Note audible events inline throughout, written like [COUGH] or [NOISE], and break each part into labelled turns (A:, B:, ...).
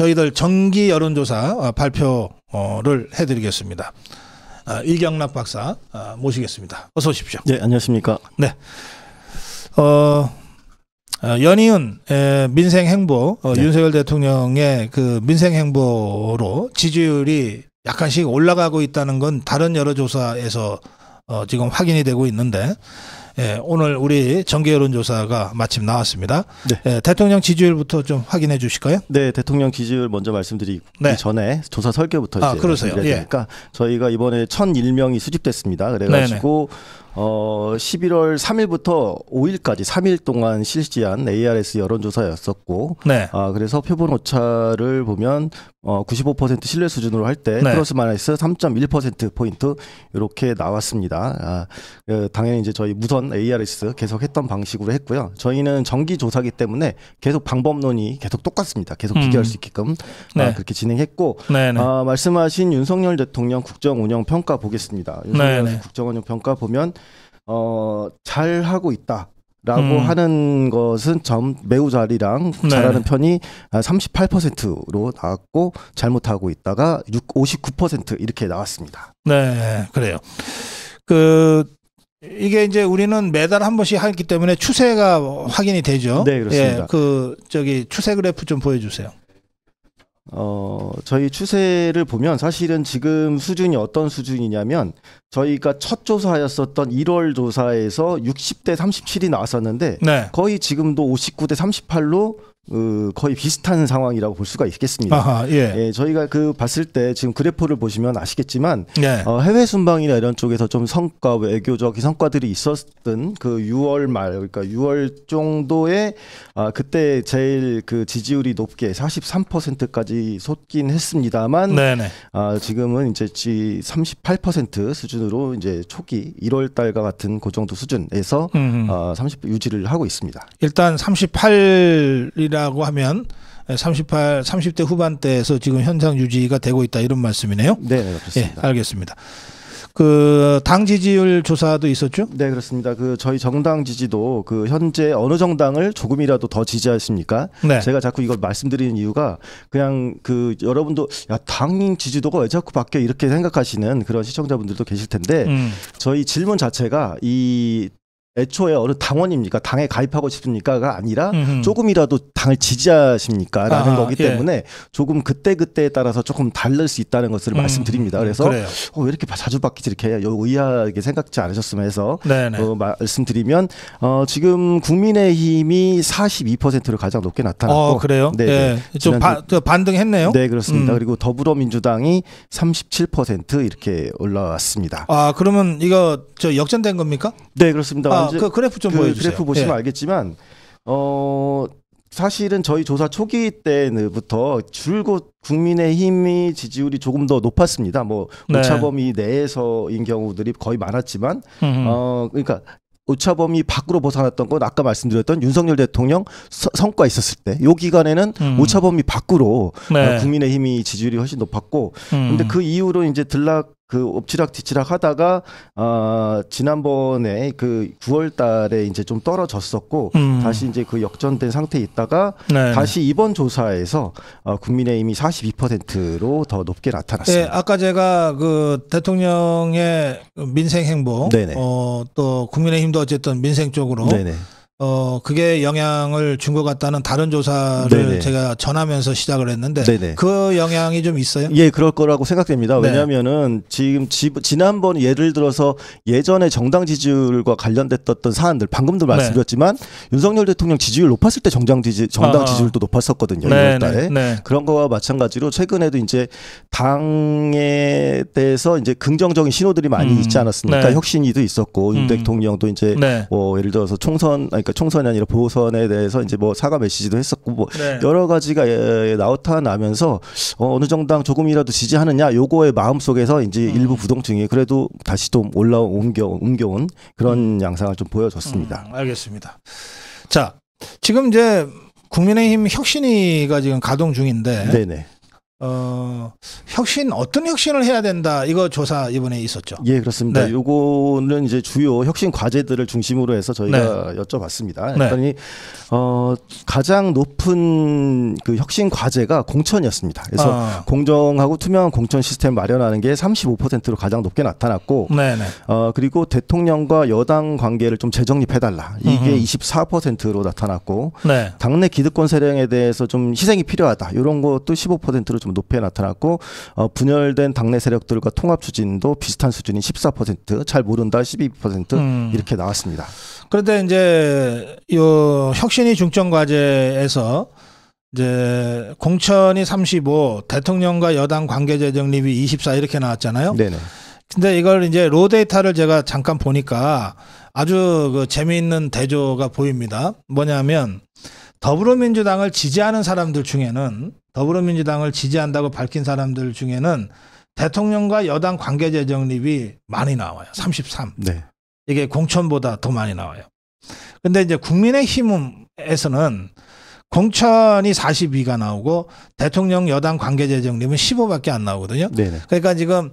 A: 저희들 정기 여론조사 어, 발표를 해드리겠습니다. 아, 일경락 박사 아, 모시겠습니다. 어서 오십시오.
B: 네, 안녕하십니까. 네.
A: 어, 아, 연이은 민생행보 어, 네. 윤석열 대통령의 그 민생행보로 지지율이 약간씩 올라가고 있다는 건 다른 여러 조사에서 어, 지금 확인이 되고 있는데 예, 오늘 우리 정계 여론조사가 마침 나왔습니다. 네. 예, 대통령 지지율부터 좀 확인해 주실까요?
B: 네, 대통령 지지율 먼저 말씀드리기 네. 전에 조사 설계부터 아, 이제 그러세요. 예. 러니까 저희가 이번에 1,001명이 수집됐습니다. 그래가지고 어, 11월 3일부터 5일까지 3일 동안 실시한 ARS 여론조사였었고, 네. 아, 그래서 표본 오차를 보면 어, 95% 신뢰 수준으로 할때 네. 플러스 마이너스 3.1% 포인트 이렇게 나왔습니다. 아, 그, 당연히 이제 저희 무선 ARS 계속했던 방식으로 했고요. 저희는 정기 조사기 때문에 계속 방법론이 계속 똑같습니다. 계속 음. 비교할 수 있게끔 아, 네. 아, 그렇게 진행했고, 네네. 네. 아, 말씀하신 윤석열 대통령 국정 운영 평가 보겠습니다. 윤석열 네, 네. 국정 운영 평가 보면 어, 잘 하고 있다. 라고 음. 하는 것은 점 매우 잘이랑 네. 잘하는 편이 38%로 나왔고 잘못하고 있다가 6, 59% 이렇게 나왔습니다.
A: 네, 그래요. 그 이게 이제 우리는 매달 한 번씩 하기 때문에
B: 추세가 확인이 되죠. 네, 그렇습니다. 예, 그 저기 추세 그래프 좀 보여주세요. 어, 저희 추세를 보면 사실은 지금 수준이 어떤 수준이냐면 저희가 첫 조사였었던 1월 조사에서 60대 37이 나왔었는데 네. 거의 지금도 59대 38로 그 거의 비슷한 상황이라고 볼 수가 있겠습니다. 아하, 예. 예. 저희가 그 봤을 때 지금 그래프를 보시면 아시겠지만 예. 어, 해외 순방이나 이런 쪽에서 좀 성과 외교적 성과들이 있었던 그 6월 말 그러니까 6월 정도에 아, 그때 제일 그 지지율이 높게 43%까지 솟긴 했습니다만 네네. 아, 지금은 이제 지38% 수준으로 이제 초기 1월 달과 같은 그 정도 수준에서 어, 30 아, 유지를 하고 있습니다.
A: 일단 38이라 이라고 하면 38, 30대 후반대에서 지금 현상 유지가 되고 있다 이런 말씀이네요. 네, 네 그렇습니다. 예, 알겠습니다.
B: 그 당 지지율 조사도 있었죠? 네 그렇습니다. 그 저희 정당 지지도 그 현재 어느 정당을 조금이라도 더 지지하십니까? 네. 제가 자꾸 이걸 말씀드리는 이유가 그냥 그 여러분도 야당 지지도가 왜 자꾸 바뀌어 이렇게 생각하시는 그런 시청자분들도 계실 텐데 음. 저희 질문 자체가 이 애초에 어느 당원입니까? 당에 가입하고 싶습니까?가 아니라 음흠. 조금이라도 당을 지지하십니까?라는 아, 거기 예. 때문에 예. 조금 그때 그때에 따라서 조금 달를수 있다는 것을 음. 말씀드립니다. 음, 그래서 어, 왜 이렇게 자주 바뀌지 이렇게 의아하게 생각지 않으셨으면 해서 어, 말씀드리면 어, 지금 국민의힘이 42%를 가장 높게 나타났고 어, 그래요? 네, 네. 예. 좀 바, 반등했네요. 네 그렇습니다. 음. 그리고 더불어민주당이 37% 이렇게 올라왔습니다.
A: 아 그러면 이거 저
B: 역전된 겁니까? 네 그렇습니다. 아, 아까 그 그래프 좀그 보여주세요. 그래프 보시면 네. 알겠지만 어 사실은 저희 조사 초기 때부터 줄곧 국민의힘이 지지율이 조금 더 높았습니다. 뭐 네. 오차범위 네. 내에서인 경우들이 거의 많았지만 음흠. 어 그러니까 오차범위 밖으로 벗어났던 건 아까 말씀드렸던 윤석열 대통령 서, 성과 있었을 때 요 기간에는 음. 오차범위 밖으로 네. 어, 국민의힘이 지지율이 훨씬 높았고 음. 근데 그 이후로 이제 들락 그 엎치락뒤치락 하다가 어 지난번에 그 9월 달에 이제 좀 떨어졌었고 음. 다시 이제 그 역전된 상태에 있다가 네. 네. 다시 이번 조사에서 어 국민의힘이 42%로 더 높게 나타났습니다. 예,
A: 아까 제가 그 대통령의 민생 행보 네, 네. 어또 국민의힘도 어쨌든 민생 쪽으로 네네. 어 그게 영향을 준 것 같다는 다른 조사를 네네. 제가 전하면서 시작을 했는데 네네.
B: 그 영향이 좀 있어요? 예, 그럴 거라고 생각됩니다. 네. 왜냐하면은 지금 지, 지난번 예를 들어서 예전에 정당 지지율과 관련됐던 사안들 방금도 네. 말씀드렸지만 네. 윤석열 대통령 지지율 높았을 때 정당 지지 정당 아, 지지율도 높았었거든요. 네, 이달에 네, 네, 그런 거와 마찬가지로 최근에도 이제 당에 대해서 이제 긍정적인 신호들이 많이 음, 있지 않았습니까? 혁신이도 있었고 윤 음. 대통령도 이제 어, 예를 들어서 총선 그러니까 그러니까 총선이 아니라 보선에 대해서 이제 뭐 사과 메시지도 했었고 뭐 네. 여러 가지가 예, 예 나타나면서 어, 어느 정당 조금이라도 지지하느냐 요거의 마음 속에서 이제 음. 일부 부동층이 그래도 다시 또 올라온 옮겨 옮겨온 그런 음. 양상을 좀 보여줬습니다. 음,
A: 알겠습니다.
B: 자 지금 이제 국민의힘 혁신위가 지금 가동 중인데 네네.
A: 어, 혁신 어떤 혁신을 해야 된다 이거 조사 이번에 있었죠.
B: 예, 그렇습니다. 네. 요거는 이제 주요 혁신 과제들을 중심으로 해서 저희가 네. 여쭤봤습니다. 그랬더니 네. 어, 가장 높은 그 혁신 과제가 공천이었습니다. 그래서 아. 공정하고 투명한 공천 시스템 마련하는 게 35%로 가장 높게 나타났고 네네. 네. 어, 그리고 대통령과 여당 관계를 좀 재정립해 달라. 이게 음흠. 24%로 나타났고 네. 당내 기득권 세력에 대해서 좀 희생이 필요하다. 이런 것도 15%로 좀좀 높게 나타났고 어, 분열된 당내 세력들과 통합 추진도 비슷한 수준인 14%잘 모른다 12% 음. 이렇게 나왔습니다.
A: 그런데 이제 요 혁신이 중점 과제에서 이제 공천이 35, 대통령과 여당 관계재정립이 24 이렇게 나왔잖아요. 네네. 근데 이걸 이제 로 데이터를 제가 잠깐 보니까 아주 그 재미있는 대조가 보입니다. 뭐냐면 더불어민주당을 지지하는 사람들 중에는 더불어민주당을 지지한다고 밝힌 사람들 중에는 대통령과 여당 관계 재정립이 많이 나와요. 33. 네. 이게 공천보다 더 많이 나와요. 근데 이제 국민의힘에서는 공천이 42가 나오고 대통령 여당 관계재정님은 15밖에 안 나오거든요. 네네. 그러니까 지금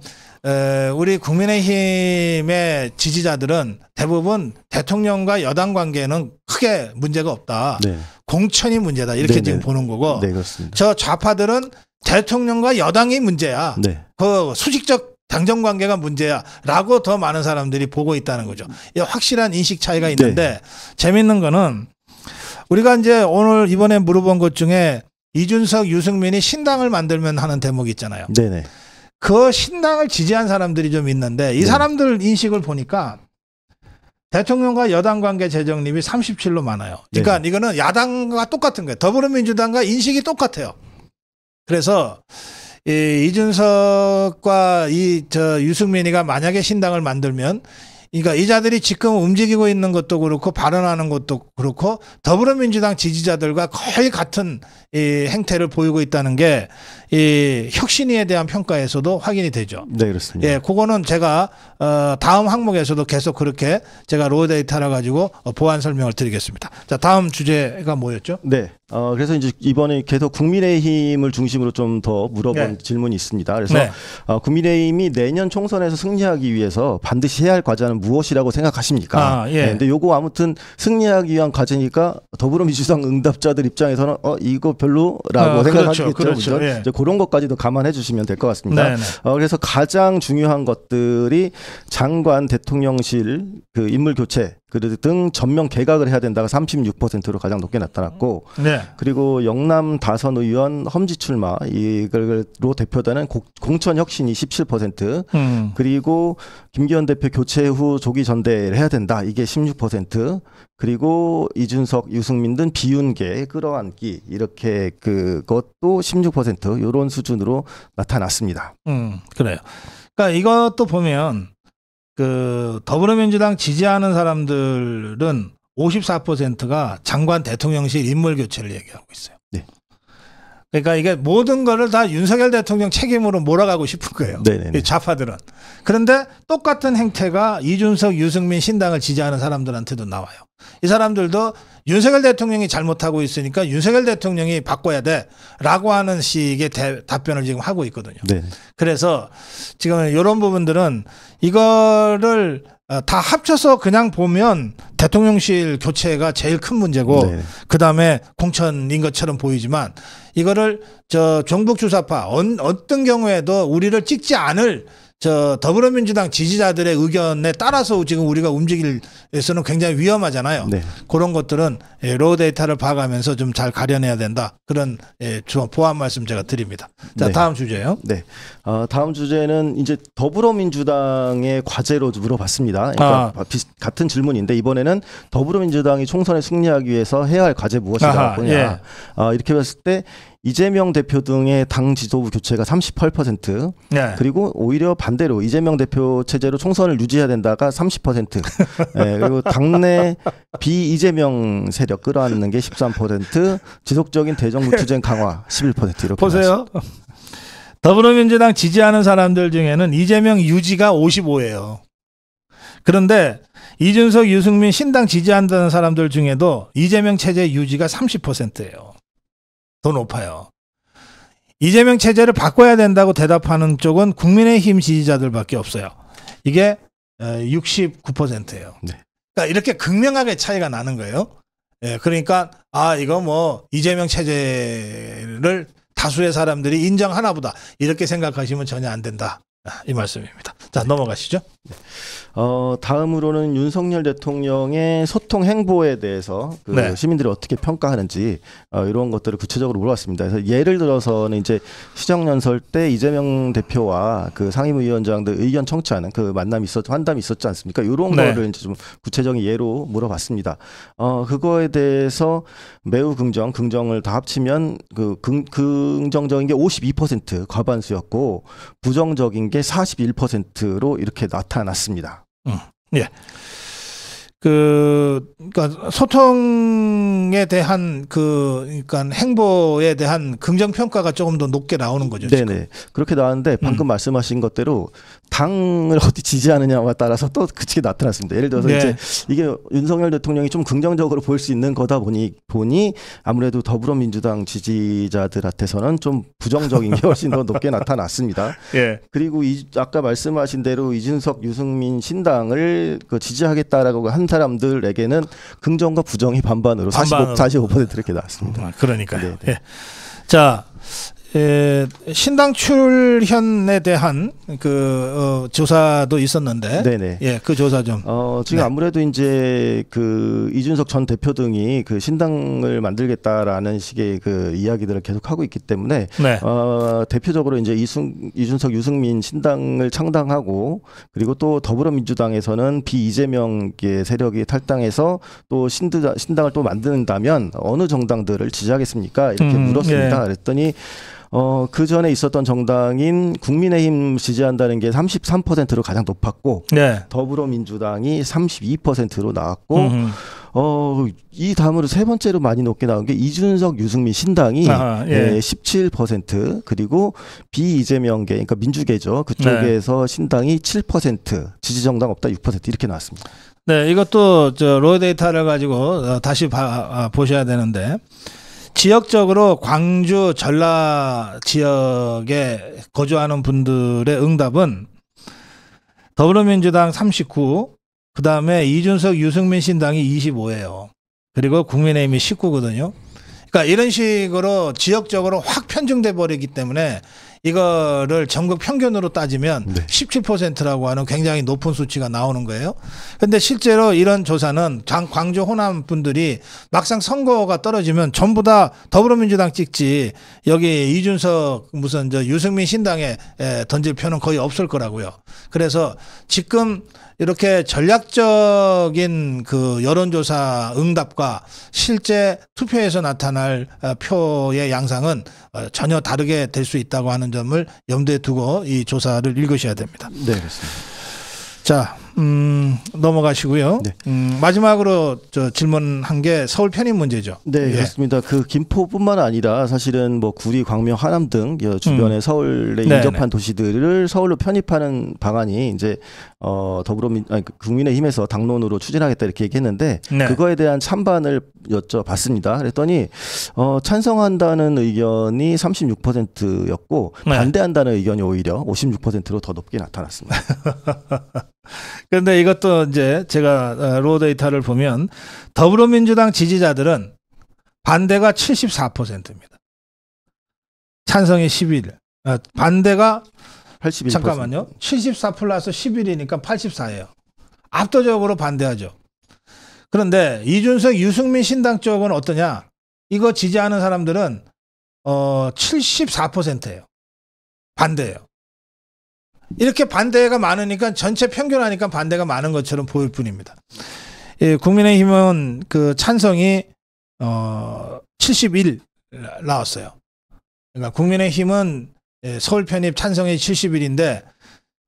A: 우리 국민의힘의 지지자들은 대부분 대통령과 여당 관계는 크게 문제가 없다. 네. 공천이 문제다 이렇게 네네. 지금 보는 거고. 네, 저 좌파들은 대통령과 여당이 문제야. 네. 그 수직적 당정 관계가 문제야라고 더 많은 사람들이 보고 있다는 거죠. 확실한 인식 차이가 네. 있는데 네. 재밌는 거는 우리가 이제 오늘 이번에 물어본 것 중에 이준석, 유승민이 신당을 만들면 하는 대목이 있잖아요. 네네. 그 신당을 지지한 사람들이 좀 있는데 이 네. 사람들 네. 인식을 보니까 대통령과 여당 관계 재정립이 37로 많아요. 네. 그러니까 네 이거는 야당과 똑같은 거예요. 더불어민주당과 인식이 똑같아요. 그래서 이 이준석과 이 저 유승민이가 만약에 신당을 만들면 그러니까 이 자들이 지금 움직이고 있는 것도 그렇고 발언하는 것도 그렇고 더불어민주당 지지자들과 거의 같은 이 행태를 보이고 있다는 게 이 혁신위에 대한 평가에서도 확인이 되죠.
B: 네, 그렇습니다.
A: 예, 그거는 제가 어 다음 항목에서도 계속 그렇게 제가 로우 데이터라 가지고 어, 보완 설명을 드리겠습니다.
B: 자, 다음 주제가 뭐였죠? 네. 어 그래서 이제 이번에 계속 국민의힘을 중심으로 좀 더 물어본 네. 질문이 있습니다. 그래서 네. 어, 국민의힘이 내년 총선에서 승리하기 위해서 반드시 해야 할 과제는 과연 무엇이라고 생각하십니까? 아, 예. 네, 근데 요거 아무튼 승리하기 위한 과제니까 더불어민주당 응답자들 입장에서는 어 이거 별로라고 아, 생각하시겠죠. 그렇죠. 그렇죠. 예. 이제 그런 것까지도 감안해 주시면 될 것 같습니다. 네, 네. 어, 그래서 가장 중요한 것들이 장관 대통령실 그 인물 교체 등 전면 개각을 해야 된다가 36%로 가장 높게 나타났고 네. 그리고 영남 다선 의원 험지 출마 이걸로 대표되는 공천 혁신이 17% 음. 그리고 김기현 대표 교체 후 조기 전대를 해야 된다 이게 16% 그리고 이준석 유승민 등 비윤계 끌어안기 이렇게 그것도 16% 이런 수준으로 나타났습니다. 음 그래요.
A: 그러니까 이것도 보면 그 더불어민주당 지지하는 사람들은 54%가 장관 대통령실 인물 교체를 얘기하고 있어요. 네. 그러니까 이게 모든 거를 다 윤석열 대통령 책임으로 몰아가고 싶은 거예요. 네네네. 네, 네. 좌파들은. 그런데 똑같은 행태가 이준석, 유승민 신당을 지지하는 사람들한테도 나와요. 이 사람들도 윤석열 대통령이 잘못하고 있으니까 윤석열 대통령이 바꿔야 돼라고 하는 식의 대, 답변을 지금 하고 있거든요. 네. 그래서 지금 이런 부분들은 이거를 어, 다 합쳐서 그냥 보면 대통령실 교체가 제일 큰 문제고 네. 그다음에 공천인 것처럼 보이지만 이거를 저 종북 주사파 어떤 경우에도 우리를 찍지 않을 저 더불어민주당 지지자들의 의견에 따라서 지금 우리가 움직일에는 굉장히 위험하잖아요. 네. 그런 것들은 예, 로우 데이터를 봐가면서 좀 잘 가려내야 된다. 그런 보완 예, 말씀 제가 드립니다.
B: 자 네. 다음 주제요. 네. 어, 다음 주제는 이제 더불어민주당의 과제로 물어봤습니다. 그러니까 아. 비슷, 같은 질문인데 이번에는 더불어민주당이 총선에 승리하기 위해서 해야 할 과제 무엇이냐 예. 어, 이렇게 봤을 때 이재명 대표 등의 당 지도부 교체가 38% 네. 그리고 오히려 반대로 이재명 대표 체제로 총선을 유지해야 된다가 30% [LAUGHS] 네, 그리고 당내 비 이재명 세력 끌어안는 게13% 지속적인 대정부 투쟁 강화 11% 이렇게 보세요. 나왔
A: 더불어민주당 지지하는 사람들 중에는 이재명 유지가 55예요. 그런데 이준석, 유승민 신당 지지한다는 사람들 중에도 이재명 체제 유지가 30%예요. 더 높아요. 이재명 체제를 바꿔야 된다고 대답하는 쪽은 국민의힘 지지자들밖에 없어요. 이게 69%예요. 어, 네. 그러니까 이렇게 극명하게 차이가 나는 거예요. 예, 그러니까 아 이거 뭐 이재명 체제를 다수의 사람들이 인정하나 보다 이렇게 생각하시면 전혀 안 된다 아, 이 말씀입니다.
B: 자 넘어가시죠. 어, 다음으로는 윤석열 대통령의 소통 행보에 대해서 그 네. 시민들이 어떻게 평가하는지 어, 이런 것들을 구체적으로 물어봤습니다. 그래서 예를 들어서는 이제 시정연설 때 이재명 대표와 그 상임위원장들 의견 청취하는 그 만남이 있었, 환담이 있었지 않습니까? 이런 네. 거를 이제 좀 구체적인 예로 물어봤습니다. 어, 그거에 대해서 매우 긍정, 긍정을 다 합치면 그 긍, 긍정적인 게 52% 과반수였고 부정적인 게 41%로 이렇게 나타 나타났습니다.
A: 음, 예. 그, 그니까 소통에 대한 그, 그니까 행보에 대한 긍정 평가가 조금 더 높게
B: 나오는 거죠. 네네. 지금. 그렇게 나왔는데 방금 음. 말씀하신 것대로 당을 어디 지지하느냐와 따라서 또 그치게 나타났습니다. 예를 들어서 네. 이제 이게 윤석열 대통령이 좀 긍정적으로 볼 수 있는 거다 보니 보니 아무래도 더불어민주당 지지자들한테서는 좀 부정적인 게 훨씬 더 높게 나타났습니다. [LAUGHS] 예. 그리고 이, 아까 말씀하신 대로 이준석, 유승민 신당을 그 지지하겠다라고 한 사람들에게는 긍정과 부정이 반반으로 반반으로. 45, 45% 이렇게 나왔습니다. 아,
A: 그러니까요. 네. 네.
B: 예. 자, 에,
A: 신당 출현에 대한 그 어, 조사도 있었는데, 네네. 예, 그 조사 좀.
B: 어, 지금 네. 아무래도 이제 그 이준석 전 대표 등이 그 신당을 만들겠다라는 식의 그 이야기들을 계속 하고 있기 때문에, 네. 어, 대표적으로 이제 이순 이준석 유승민 신당을 창당하고 그리고 또 더불어민주당에서는 비 이재명의 세력이 탈당해서 또 신드, 신당을 또 만든다면 어느 정당들을 지지하겠습니까? 이렇게 음, 물었습니다. 예. 그랬더니. 어, 그 전에 있었던 정당인 국민의힘 지지한다는 게 33%로 가장 높았고 네. 더불어민주당이 32%로 나왔고 어, 이 다음으로 세 번째로 많이 높게 나온 게 이준석, 유승민, 신당이 아하, 예. 예, 17% 그리고 비 이재명계 그러니까 민주계죠 그쪽에서 네. 신당이 7% 지지 정당 없다 6% 이렇게 나왔습니다.
A: 네, 이것도 저 로데이터를 가지고 어, 다시 봐, 아, 보셔야 되는데 지역적으로 광주 전라 지역에 거주하는 분들의 응답은 더불어민주당 39, 그 다음에 이준석 유승민 신당이 25예요. 그리고 국민의힘이 19거든요. 그러니까 이런 식으로 지역적으로 확 편중돼 버리기 때문에 이거를 전국 평균으로 따지면 네. 17%라고 하는 굉장히 높은 수치가 나오는 거예요. 근데 실제로 이런 조사는 광주 호남 분들이 막상 선거가 떨어지면 전부 다 더불어민주당 찍지 여기 이준석 무슨 저 유승민 신당 에, 던질 표는 거의 없을 거라고요. 그래서 지금 이렇게 전략적인 그 여론조사 응답과 실제 투표에서 나타날 어, 표의 양상은 어, 전혀 다르게 될 수 있다고 하는 점을 염두에 두고 이 조사를 읽으셔야 됩니다. 네, 그렇습니다. 자, 음, 넘어가시고요. 네. 음, 마지막으로 저 질문한 게 서울 편입 문제죠.
B: 네, 예. 그렇습니다. 그 김포뿐만 아니라 사실은 뭐 구리, 광명, 하남 등주변에 음. 서울에 네, 인접한 네. 도시들을 서울로 편입하는 방안이 이제 어, 더불어민 아니, 그 국민의힘에서 당론으로 추진하겠다 이렇게 얘기했는데 네. 그거에 대한 찬반을 여쭤봤습니다. 그랬더니 어, 찬성한다는 의견이 36%였고 네. 반대한다는 의견이 오히려 56%로 더 높게 나타났습니다. [LAUGHS]
A: 그런데 이것도 이제 제가 어, 로 데이터를 보면 더불어민주당 지지자들은 반대가 74%입니다. 찬성이 11, 아, 반대가 81%. 잠깐만요. 74 플러스 11이니까 84예요. 압도적으로 반대하죠. 그런데 이준석, 유승민 신당 쪽은 어떠냐? 이거 지지하는 사람들은 어 74%예요. 반대예요. 이렇게 반대가 많으니까 전체 평균하니까 반대가 많은 것처럼 보일 뿐입니다. 예, 국민의힘은 그 찬성이 어, 71 나왔어요. 그러니까 국민의힘은 예, 서울 편입 찬성이 71인데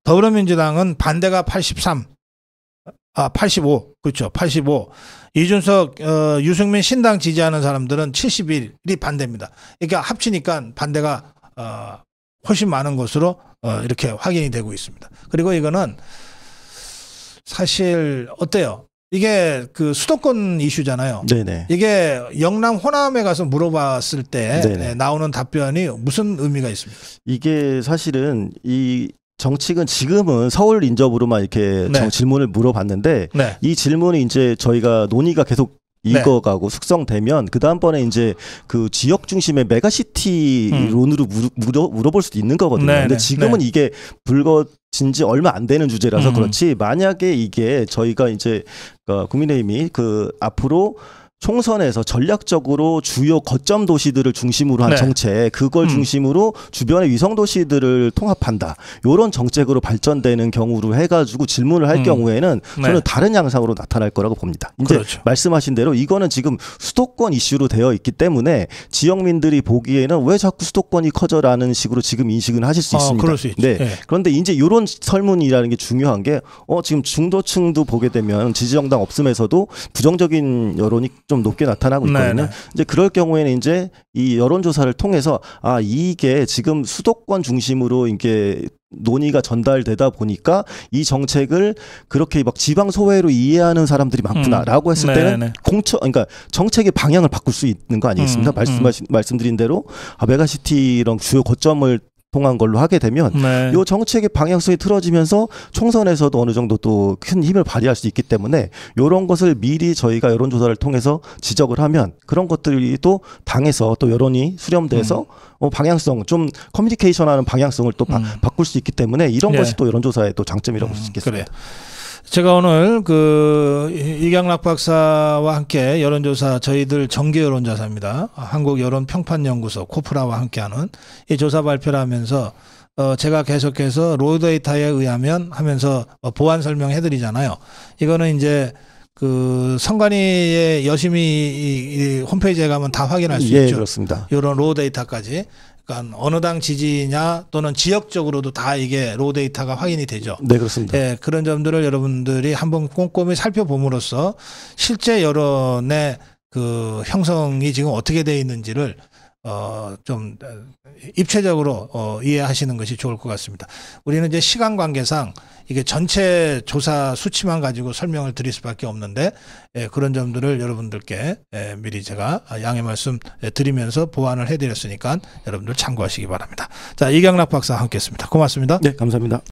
A: 더불어민주당은 반대가 83, 아 85, 그렇죠, 85. 이준석, 어, 유승민 신당 지지하는 사람들은 71이 반대입니다. 그러니까 합치니까 반대가 어, 훨씬 많은 것으로 어, 이렇게 확인이 되고 있습니다. 그리고 이거는 사실 어때요? 이게 그 수도권 이슈잖아요. 네네. 이게 영남 호남에 가서 물어봤을 때네 네, 나오는 답변이 무슨 의미가
B: 있습니까? 이게 사실은 이정책은 지금은 서울 인접으로만 이렇게 네. 질문을 물어봤는데 네. 이 질문이 이제 저희가 논의가 계속 네. 익어가고 네. 숙성되면 그 다음번에 이제 그 지역 중심의 메가시티론으로 음. 물어, 물어볼 수도 있는 거거든요. 네네. 근데 네. 지금은 네. 이게 불거 진지 얼마 안 되는 주제라서 음. 그렇지 만약에 이게 저희가 이제 그러니까 국민의힘이 그 앞으로 총선에서 전략적으로 주요 거점 도시들을 중심으로 한 네. 정책, 그걸 음. 중심으로 주변의 위성 도시들을 통합한다. 요런 정책으로 발전되는 경우로 해가지고 질문을 할 음. 경우에는 네. 저는 네. 다른 양상으로 나타날 거라고 봅니다. 이제 그렇죠. 말씀하신 대로 이거는 지금 수도권 이슈로 되어 있기 때문에 지역민들이 보기에는 왜 자꾸 수도권이 커져라는 식으로 지금 인식은 하실 수 아, 있습니다. 아, 수 네. 네. 그런데 이제 요런 설문이라는 게 중요한 게 어 지금 중도층도 보게 되면 지지정당 없음에서도 부정적인 여론이 좀 높게 나타나고 네, 있거든요. 네네. 이제 그럴 경우에는 이제 이 여론조사를 통해서 아 이게 지금 수도권 중심으로 이게 논의가 전달되다 보니까 이 정책을 그렇게 막 지방 소외로 이해하는 사람들이 많구나라고 음. 했을 네, 때는 네네. 공처 그러니까 정책의 방향을 바꿀 수 있는 거 아니겠습니까? 음, 음 말씀 하 음. 말씀드린 대로 아 메가시티랑 주요 거점을 통한 걸로 하게 되면 네. 요 정책의 방향성이 틀어지면서 총선에서도 어느 정도 또 큰 힘을 발휘할 수 있기 때문에 요런 것을 미리 저희가 여론 조사를 통해서 지적을 하면 그런 것들이 또 당에서 또 여론이 수렴돼서 음. 어, 방향성 좀 커뮤니케이션하는 방향성을 또 바, 음. 바꿀 수 있기 때문에 이런 네. 것이 또 여론 조사의 또 장점이라고 볼수 음, 있겠습니다. 그래.
A: 제가 오늘 그 이경락 박사와 함께 여론조사 저희들 정계 여론조사입니다. 한국 여론 평판 연구소 코프라와 함께하는 이 조사 발표를 하면서 어 제가 계속해서 로데이터에 의하면 하면서 어, 보완 설명해 드리잖아요. 이거는 이제 그선관위의 여심이 이 홈페이지에 가면 다 확인할 수 예, 있죠. 그렇습니다. 이런 로데이터까지 그러니까 어느 당 지지냐 또는 지역적으로도 다 이게 로 데이터가 확인이 되죠. 네 그렇습니다. 예, 그런 점들을 여러분들이 한번 꼼꼼히 살펴봄으로써 실제 여론의 그 형성이 지금 어떻게 돼 있는지를 어, 좀 어, 입체적으로 어, 이해하시는 것이 좋을 것 같습니다. 우리는 이제 시간 관계상 이게 전체 조사 수치만 가지고 설명을 드릴 수밖에 없는데 예, 그런 점들을 여러분들께 예, 미리 제가 양해 말씀 예, 드리면서 보완을 해드렸으니까 여러분들 참고하시기 바랍니다. 자 이경락 박사 함께했습니다. 고맙습니다. 네 감사합니다.